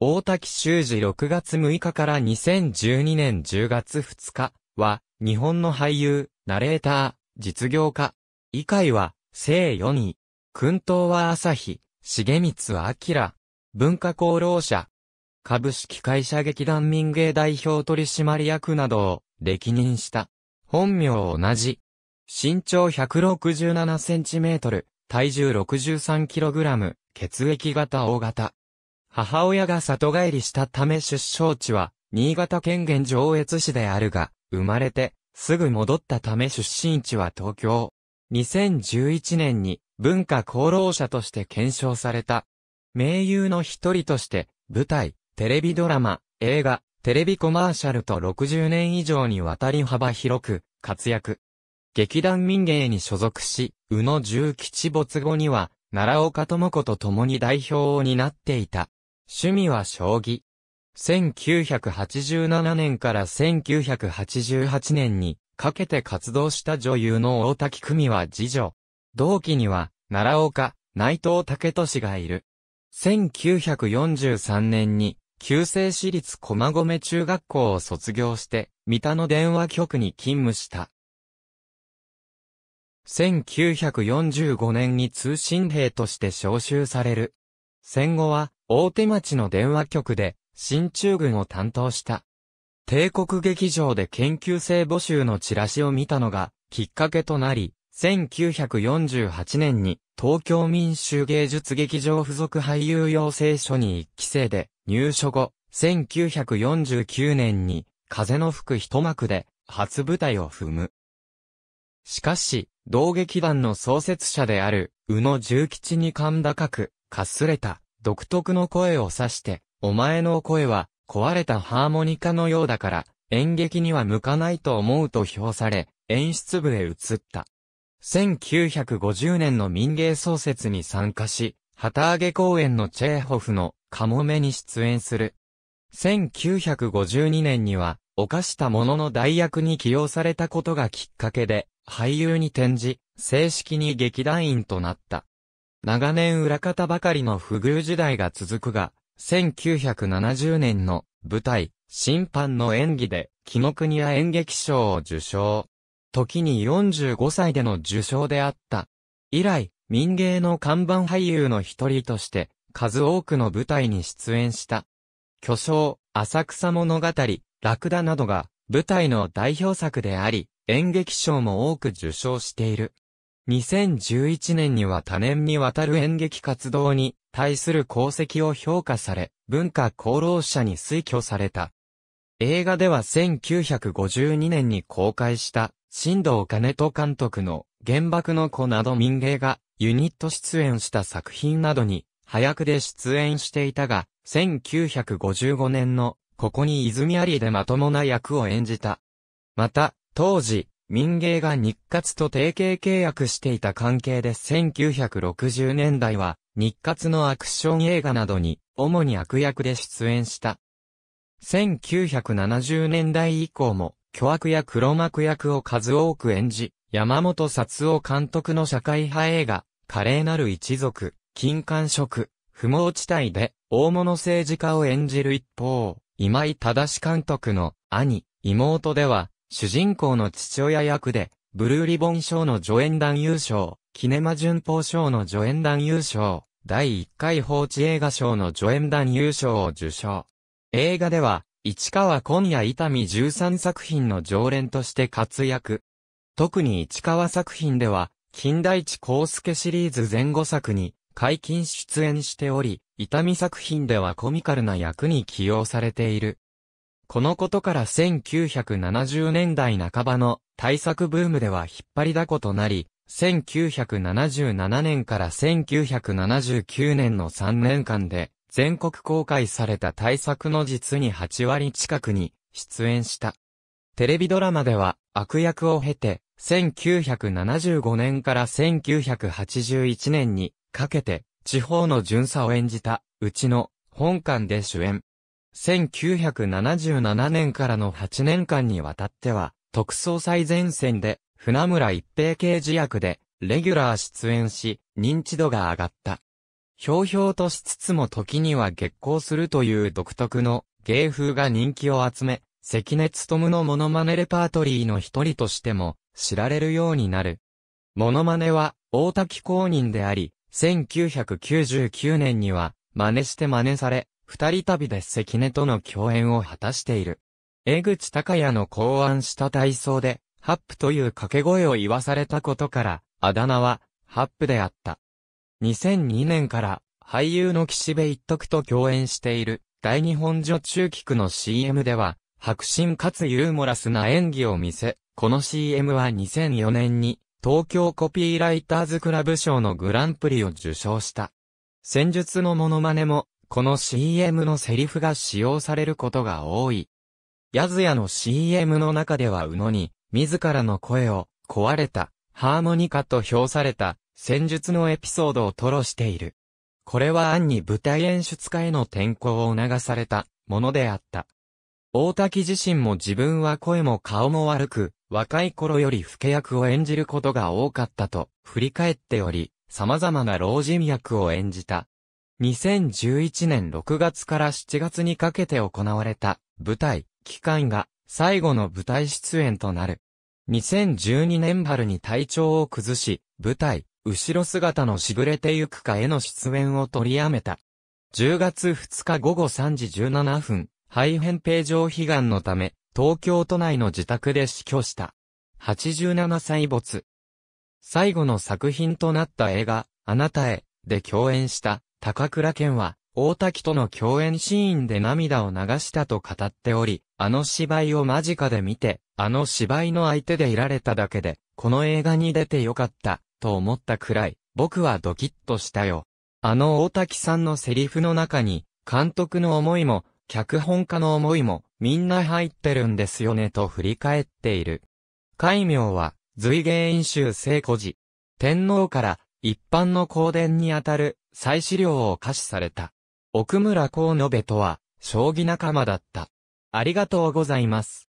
大滝修二6月6日から2012年10月2日は、日本の俳優、ナレーター、実業家。以下は、聖4位。君東は朝日、重光明。文化功労者。株式会社劇団民芸代表取締役などを歴任した。本名同じ。身長167センチメートル、体重63キログラム、血液型大型。母親が里帰りしたため出生地は、新潟県現上越市であるが、生まれて、すぐ戻ったため出身地は東京。2011年に文化功労者として検証された。名優の一人として、舞台、テレビドラマ、映画、テレビコマーシャルと60年以上にわたり幅広く活躍。劇団民芸に所属し、宇野重吉没後には、奈良岡智子と共に代表を担っていた。趣味は将棋。1987年から1988年にかけて活動した女優の大滝久美は次女。同期には、奈良岡、内藤武俊がいる。1943年に、旧制私立駒込中学校を卒業して、三田の電話局に勤務した。1945年に通信兵として召集される。戦後は、大手町の電話局で、新中軍を担当した。帝国劇場で研究生募集のチラシを見たのが、きっかけとなり、1948年に東京民衆芸術劇場附属俳優養成所に一期生で入所後、1949年に風の吹く一幕で初舞台を踏む。しかし、同劇団の創設者である宇野重吉に感高く、かすれた独特の声を指して、お前の声は壊れたハーモニカのようだから、演劇には向かないと思うと評され、演出部へ移った。1950年の民芸創設に参加し、旗揚げ公演のチェーホフのカモメに出演する。1952年には、犯した者の代役に起用されたことがきっかけで、俳優に転じ、正式に劇団員となった。長年裏方ばかりの不遇時代が続くが、1970年の舞台、審判の演技で、木ノ国屋演劇賞を受賞。時に45歳での受賞であった。以来、民芸の看板俳優の一人として、数多くの舞台に出演した。巨匠、浅草物語、ラクダなどが舞台の代表作であり、演劇賞も多く受賞している。2011年には多年にわたる演劇活動に対する功績を評価され、文化功労者に推挙された。映画では1952年に公開した、新藤兼人監督の原爆の子など民芸がユニット出演した作品などに、早くで出演していたが、1955年のここに泉ありでまともな役を演じた。また、当時、民芸が日活と提携契約していた関係で1960年代は、日活のアクション映画などに、主に悪役で出演した。1970年代以降も、巨悪や黒幕役を数多く演じ、山本札夫監督の社会派映画、華麗なる一族、金冠色、不毛地帯で、大物政治家を演じる一方、今井正監督の兄、妹では、主人公の父親役で、ブルーリボン賞の助演団優勝、キネマ旬報賞の助演団優勝、第1回放置映画賞の助演団優勝を受賞。映画では、市川今夜痛み13作品の常連として活躍。特に市川作品では、近代地康介シリーズ前後作に、解禁出演しており、痛み作品ではコミカルな役に起用されている。このことから1970年代半ばの対策ブームでは引っ張りだことなり、1977年から1979年の3年間で全国公開された対策の実に8割近くに出演した。テレビドラマでは悪役を経て1975年から1981年にかけて地方の巡査を演じたうちの本館で主演。1977年からの8年間にわたっては、特捜最前線で、船村一平刑事役で、レギュラー出演し、認知度が上がった。ひょうひょうとしつつも時には激光するという独特の芸風が人気を集め、関根勤のモノマネレパートリーの一人としても知られるようになる。モノマネは大滝公認であり、1999年には真似して真似され、二人旅で関根との共演を果たしている。江口隆也の考案した体操で、ハップという掛け声を言わされたことから、あだ名は、ハップであった。2002年から、俳優の岸辺一徳と共演している、大日本女中菊の CM では、白心かつユーモラスな演技を見せ、この CM は2004年に、東京コピーライターズクラブ賞のグランプリを受賞した。戦術のモノマネも、この CM のセリフが使用されることが多い。ヤズヤの CM の中では宇野に、自らの声を、壊れた、ハーモニカと評された、戦術のエピソードを吐露している。これは暗に舞台演出家への転向を促された、ものであった。大滝自身も自分は声も顔も悪く、若い頃より老け役を演じることが多かったと、振り返っており、様々な老人役を演じた。2011年6月から7月にかけて行われた舞台、期間が最後の舞台出演となる。2012年春に体調を崩し、舞台、後ろ姿のしぶれてゆくかへの出演を取りやめた。10月2日午後3時17分、肺扁平上悲願のため、東京都内の自宅で死去した。87歳没。最後の作品となった映画、あなたへ、で共演した、高倉健は、大滝との共演シーンで涙を流したと語っており、あの芝居を間近で見て、あの芝居の相手でいられただけで、この映画に出てよかった、と思ったくらい、僕はドキッとしたよ。あの大滝さんのセリフの中に、監督の思いも、脚本家の思いも、みんな入ってるんですよねと振り返っている。戒名は、随芸演習聖古寺。天皇から一般の香典にあたる再資料を可視された。奥村孝信とは、将棋仲間だった。ありがとうございます。